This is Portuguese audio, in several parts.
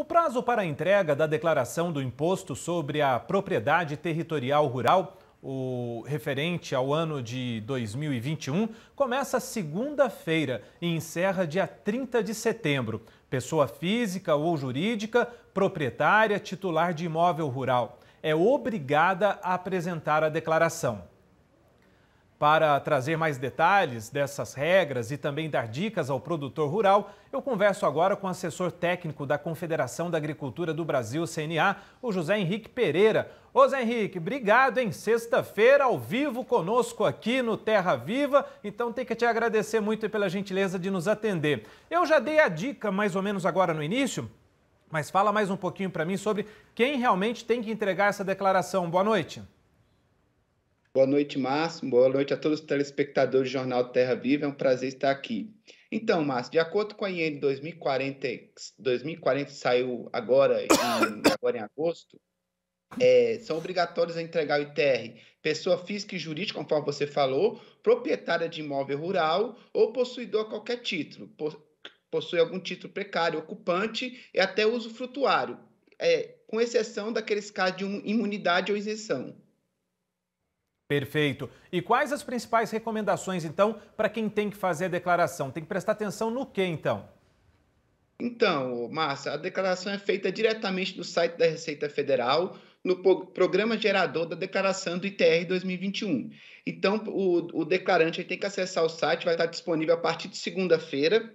O prazo para a entrega da declaração do imposto sobre a propriedade territorial rural, o referente ao ano de 2021, começa segunda-feira e encerra dia 30 de setembro. Pessoa física ou jurídica, proprietária, titular de imóvel rural, é obrigada a apresentar a declaração. Para trazer mais detalhes dessas regras e também dar dicas ao produtor rural, eu converso agora com o assessor técnico da Confederação da Agricultura do Brasil, CNA, o José Henrique Pereira. Ô Zé Henrique, obrigado, em Sexta-feira, ao vivo conosco aqui no Terra Viva, então tem que te agradecer muito pela gentileza de nos atender. Eu já dei a dica, mais ou menos agora no início, mas fala mais um pouquinho para mim sobre quem realmente tem que entregar essa declaração. Boa noite. Boa noite, Márcio. Boa noite a todos os telespectadores do Jornal Terra Viva. É um prazer estar aqui. Então, Márcio, de acordo com a IN 2040, 2040 saiu agora em, agora em agosto, é, são obrigatórios a entregar o ITR pessoa física e jurídica, conforme você falou, proprietária de imóvel rural ou possuidor a qualquer título, possui algum título precário, ocupante e até uso é, com exceção daqueles casos de imunidade ou isenção. Perfeito. E quais as principais recomendações, então, para quem tem que fazer a declaração? Tem que prestar atenção no que, então? Então, Márcia, a declaração é feita diretamente no site da Receita Federal, no programa gerador da declaração do ITR 2021. Então, o, o declarante tem que acessar o site, vai estar disponível a partir de segunda-feira,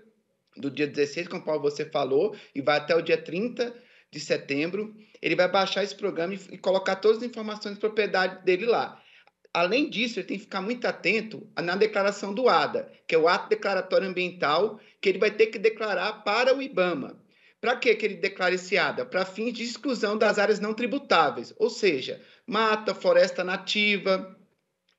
do dia 16, como o você falou, e vai até o dia 30 de setembro. Ele vai baixar esse programa e, e colocar todas as informações de propriedade dele lá. Além disso, ele tem que ficar muito atento na declaração do ADA, que é o Ato Declaratório Ambiental, que ele vai ter que declarar para o IBAMA. Para que ele declara esse ADA? Para fins de exclusão das áreas não tributáveis, ou seja, mata, floresta nativa,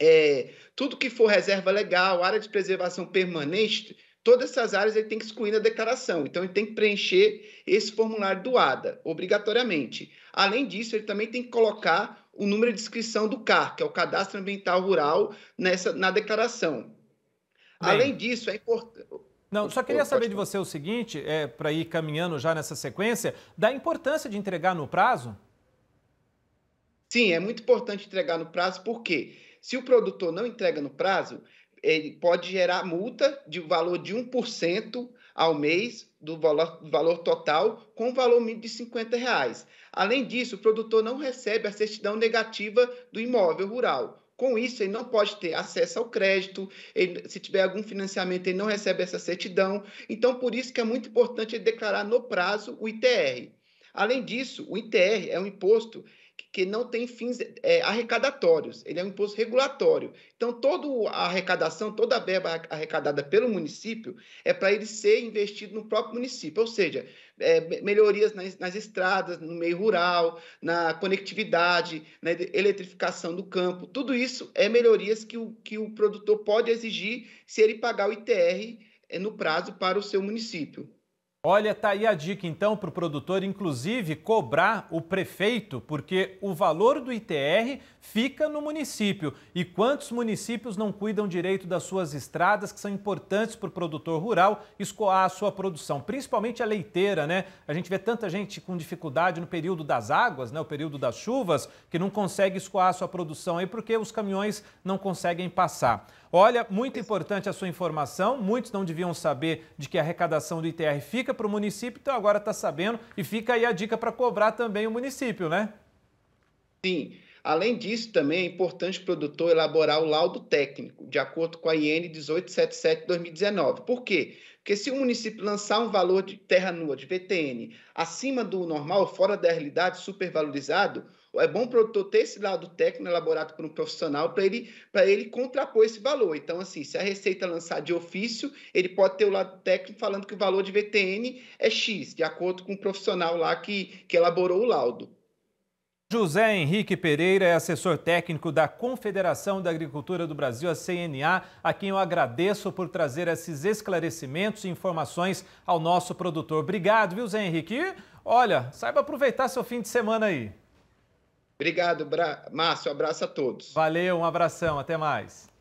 é, tudo que for reserva legal, área de preservação permanente, todas essas áreas ele tem que excluir na declaração. Então, ele tem que preencher esse formulário do ADA, obrigatoriamente. Além disso, ele também tem que colocar o número de inscrição do CAR, que é o Cadastro Ambiental Rural, nessa, na declaração. Bem, Além disso, é importante. Não, só queria saber de você o seguinte, é, para ir caminhando já nessa sequência, da importância de entregar no prazo? Sim, é muito importante entregar no prazo, porque se o produtor não entrega no prazo, ele pode gerar multa de valor de 1% ao mês do valor, valor total com valor mínimo de 50 reais. Além disso, o produtor não recebe a certidão negativa do imóvel rural. Com isso, ele não pode ter acesso ao crédito, ele, se tiver algum financiamento, ele não recebe essa certidão. Então, por isso que é muito importante ele declarar no prazo o ITR. Além disso, o ITR é um imposto que não tem fins é, arrecadatórios, ele é um imposto regulatório. Então, toda a arrecadação, toda a verba arrecadada pelo município é para ele ser investido no próprio município, ou seja, é, melhorias nas, nas, estradas, no meio rural, na conectividade, na eletrificação do campo, tudo isso é melhorias que o, que o produtor pode exigir se ele pagar o ITR é, no prazo para o seu município. Olha, tá aí a dica então para o produtor, inclusive, cobrar o prefeito, porque o valor do ITR fica no município. E quantos municípios não cuidam direito das suas estradas, que são importantes para o produtor rural escoar a sua produção, principalmente a leiteira, né? A gente vê tanta gente com dificuldade no período das águas, né? O período das chuvas, que não consegue escoar a sua produção aí porque os caminhões não conseguem passar. Olha, muito importante a sua informação. Muitos não deviam saber de que a arrecadação do ITR fica para o município, então agora está sabendo e fica aí a dica para cobrar também o município, né? Sim. Além disso, também é importante o produtor elaborar o laudo técnico, de acordo com a IN 1877-2019. Por quê? Porque se o município lançar um valor de terra nua, de VTN, acima do normal, fora da realidade, supervalorizado, é bom o produtor ter esse laudo técnico elaborado por um profissional para ele, ele contrapor esse valor. Então, assim, se a Receita lançar de ofício, ele pode ter o laudo técnico falando que o valor de VTN é X, de acordo com o profissional lá que, que elaborou o laudo. José Henrique Pereira é assessor técnico da Confederação da Agricultura do Brasil, a CNA, a quem eu agradeço por trazer esses esclarecimentos e informações ao nosso produtor. Obrigado, viu, Zé Henrique? Olha, saiba aproveitar seu fim de semana aí. Obrigado, Bra... Márcio. Abraço a todos. Valeu, um abração, até mais.